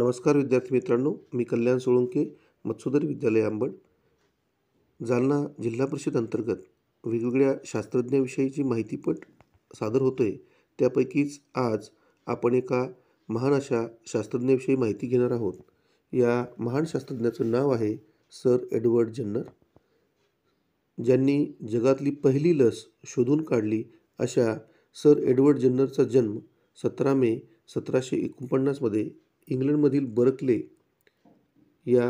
नमस्कार विद्यार्थी मित्रांनो मी कल्याण सोळुंके मत्सोदरी विद्यालय आंबड जालना जिल्हा परिषद अंतर्गत वेगवेगळ्या शास्त्रज्ञाविषयीची माहितीपट सादर होतो आहे त्यापैकीच आज आपण एका महान अशा शास्त्रज्ञाविषयी माहिती घेणार आहोत या महान शास्त्रज्ञाचं नाव आहे सर एडवर्ड जन्नर ज्यांनी जगातली पहिली लस शोधून काढली अशा सर एडवर्ड जन्नरचा जन्म सतरा मे सतराशे एकोणपन्नासमध्ये इंग्लंडमधील बर्कले या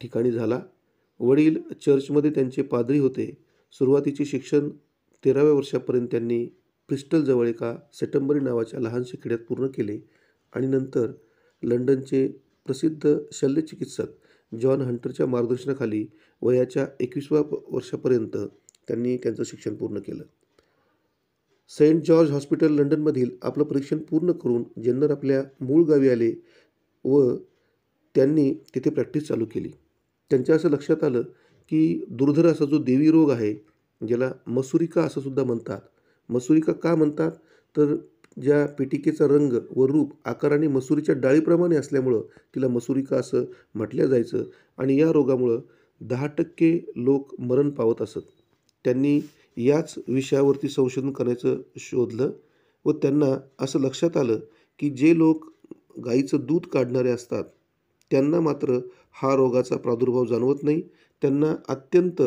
ठिकाणी झाला वडील चर्चमध्ये त्यांचे पादरी होते सुरुवातीचे शिक्षण तेराव्या वर्षापर्यंत त्यांनी प्रिस्टलजवळ एका सेटंबरी नावाच्या लहानशा खेड्यात पूर्ण केले आणि नंतर लंडनचे प्रसिद्ध शल्यचिकित्सक जॉन हंटरच्या मार्गदर्शनाखाली वयाच्या एकवीसव्या वर्षापर्यंत त्यांनी त्यांचं शिक्षण पूर्ण केलं सेंट जॉर्ज हॉस्पिटल लंडनमधील आपलं परीक्षण पूर्ण करून जेन्नर आपल्या मूळ गावी आले व त्यांनी तिथे प्रॅक्टिस चालू केली त्यांच्या असं लक्षात आलं की दुर्धर असा जो देवी रोग आहे ज्याला मसुरिका असं सुद्धा म्हणतात मसुरिका का म्हणतात तर ज्या पेटिकेचा रंग व रूप आकाराने मसुरीच्या डाळीप्रमाणे असल्यामुळं तिला मसुरिका असं म्हटलं जायचं आणि या रोगामुळं दहा टक्के लोक मरण पावत असत त्यांनी याच विषयावरती संशोधन करायचं शोधलं व त्यांना असं लक्षात आलं की जे लोक गाईचं दूध काढणारे असतात त्यांना मात्र हा रोगाचा प्रादुर्भाव जाणवत नाही त्यांना अत्यंत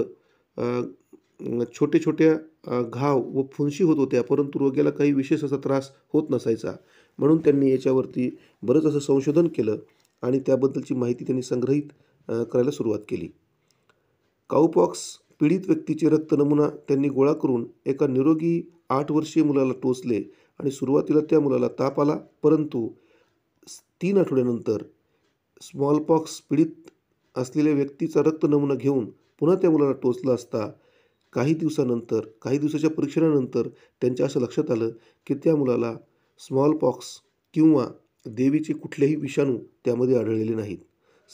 छोटे छोट्या घाव व फुंशी होत होत्या परंतु रोग्याला काही विशेष असा त्रास होत नसायचा म्हणून त्यांनी याच्यावरती बरंच असं संशोधन केलं आणि त्याबद्दलची माहिती त्यांनी संग्रहित करायला सुरुवात केली काऊपॉक्स पीडित व्यक्तीचे रक्त नमुना त्यांनी गोळा करून एका निरोगी आठ वर्षीय मुलाला टोचले आणि सुरुवातीला त्या मुलाला ताप आला परंतु तीन आठवड्यानंतर स्मॉलपॉक्स पीडित असलेल्या व्यक्तीचा रक्त नमुना घेऊन पुन्हा त्या मुलाला टोचला असता काही दिवसानंतर काही दिवसाच्या परीक्षणानंतर त्यांच्या असं लक्षात आलं की त्या मुलाला स्मॉलपॉक्स किंवा देवीचे कुठलेही विषाणू त्यामध्ये आढळलेले नाहीत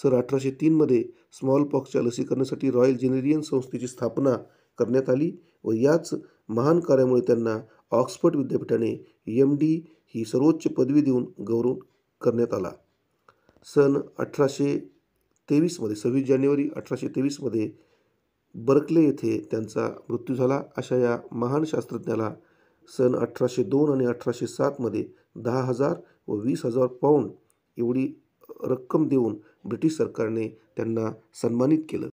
सर अठराशे तीनमध्ये स्मॉलपॉक्सच्या लसीकरणासाठी रॉयल जेनेरियन संस्थेची स्थापना करण्यात आली व याच महान कार्यामुळे त्यांना ऑक्सफर्ड विद्यापीठाने एम डी ही सर्वोच्च पदवी देऊन गौरव करण्यात आला सन अठराशे तेवीसमध्ये सव्वीस जानेवारी अठराशे तेवीसमध्ये बर्कले येथे त्यांचा मृत्यू झाला अशा या महान शास्त्रज्ञाला सन अठराशे दोन आणि अठराशे सातमध्ये दहा हजार व वीस हजार पाऊंड एवढी रक्कम देऊन ब्रिटिश सरकारने त्यांना सन्मानित केलं